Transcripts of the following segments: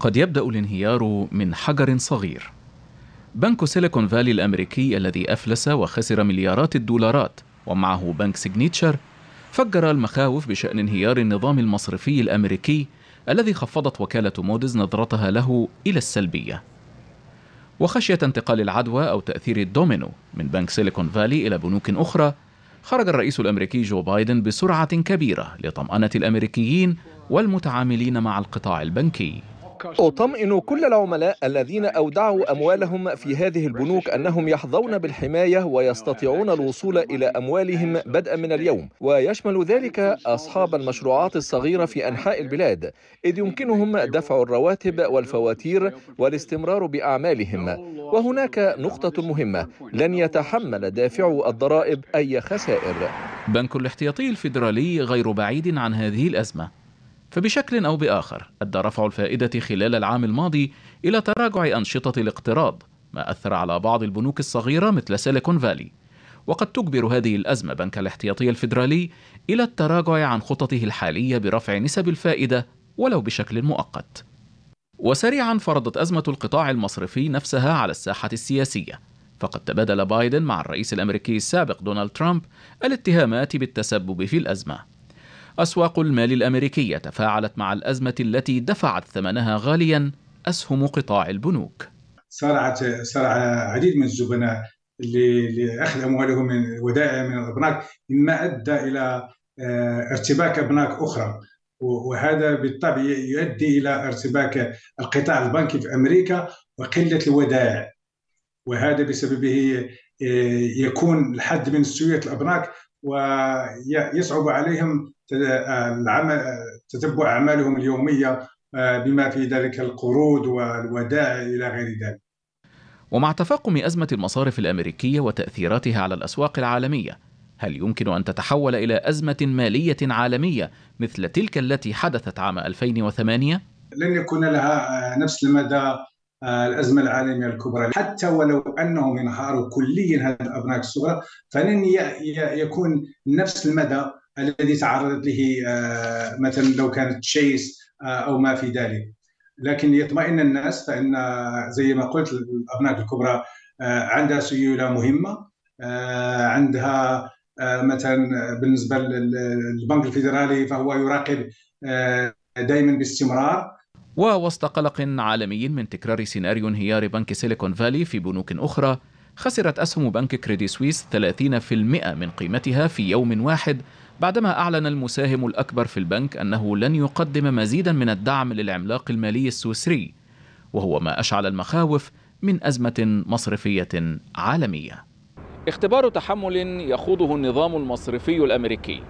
قد يبدأ الانهيار من حجر صغير. بنك سيليكون فالي الأمريكي الذي أفلس وخسر مليارات الدولارات ومعه بنك سيجنيتشر فجر المخاوف بشأن انهيار النظام المصرفي الأمريكي الذي خفضت وكالة مودز نظرتها له إلى السلبية. وخشية انتقال العدوى أو تأثير الدومينو من بنك سيليكون فالي إلى بنوك أخرى، خرج الرئيس الأمريكي جو بايدن بسرعة كبيرة لطمأنة الأمريكيين والمتعاملين مع القطاع البنكي. أطمئن كل العملاء الذين أودعوا أموالهم في هذه البنوك أنهم يحظون بالحماية ويستطيعون الوصول إلى أموالهم بدءا من اليوم ويشمل ذلك أصحاب المشروعات الصغيرة في أنحاء البلاد إذ يمكنهم دفع الرواتب والفواتير والاستمرار بأعمالهم وهناك نقطة مهمة لن يتحمل دافعو الضرائب أي خسائر بنك الاحتياطي الفيدرالي غير بعيد عن هذه الأزمة فبشكل أو بآخر أدى رفع الفائدة خلال العام الماضي إلى تراجع أنشطة الاقتراض ما أثر على بعض البنوك الصغيرة مثل سيليكون فالي وقد تجبر هذه الأزمة بنك الاحتياطي الفيدرالي إلى التراجع عن خططه الحالية برفع نسب الفائدة ولو بشكل مؤقت وسريعا فرضت أزمة القطاع المصرفي نفسها على الساحة السياسية فقد تبادل بايدن مع الرئيس الأمريكي السابق دونالد ترامب الاتهامات بالتسبب في الأزمة أسواق المال الأمريكية تفاعلت مع الأزمة التي دفعت ثمنها غاليا أسهم قطاع البنوك صارعت صارع عديد من الزبناء لاخذ اموالهم من ودائع من الأبناك مما ادى الى آه، ارتباك أبناك اخرى وهذا بالطبع يؤدي الى ارتباك القطاع البنكي في امريكا وقله الودائع وهذا بسببه آه، يكون الحد من سوية الابناك ويصعب عليهم العمل تتبع أعمالهم اليومية آه، بما في ذلك القروض والودائع إلى غير ذلك ومع تفاقم أزمة المصارف الأمريكية وتأثيراتها على الأسواق العالمية هل يمكن أن تتحول إلى أزمة مالية عالمية مثل تلك التي حدثت عام 2008؟ لن يكون لها آه، نفس المدى آه، الازمه العالميه الكبرى حتى ولو انهم انهاروا كليا هذه الابناك الصغرى فلن يكون نفس المدى الذي تعرضت له آه، مثلا لو كانت تشيس آه، او ما في ذلك لكن يطمئن الناس فان زي ما قلت الابناك الكبرى عندها سيوله مهمه عندها مثلا بالنسبه للبنك الفيدرالي فهو يراقب دائما باستمرار ووسط قلق عالمي من تكرار سيناريو انهيار بنك سيليكون فالي في بنوك أخرى خسرت أسهم بنك كريدي سويس 30% من قيمتها في يوم واحد بعدما أعلن المساهم الأكبر في البنك أنه لن يقدم مزيدا من الدعم للعملاق المالي السويسري وهو ما أشعل المخاوف من أزمة مصرفية عالمية اختبار تحمل يخوضه النظام المصرفي الأمريكي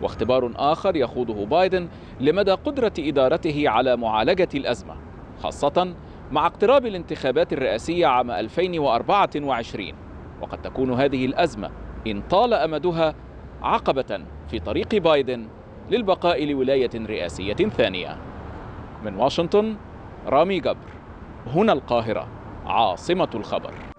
واختبار آخر يخوضه بايدن لمدى قدرة إدارته على معالجة الأزمة خاصة مع اقتراب الانتخابات الرئاسية عام 2024 وقد تكون هذه الأزمة إن طال أمدها عقبة في طريق بايدن للبقاء لولاية رئاسية ثانية من واشنطن رامي جبر هنا القاهرة عاصمة الخبر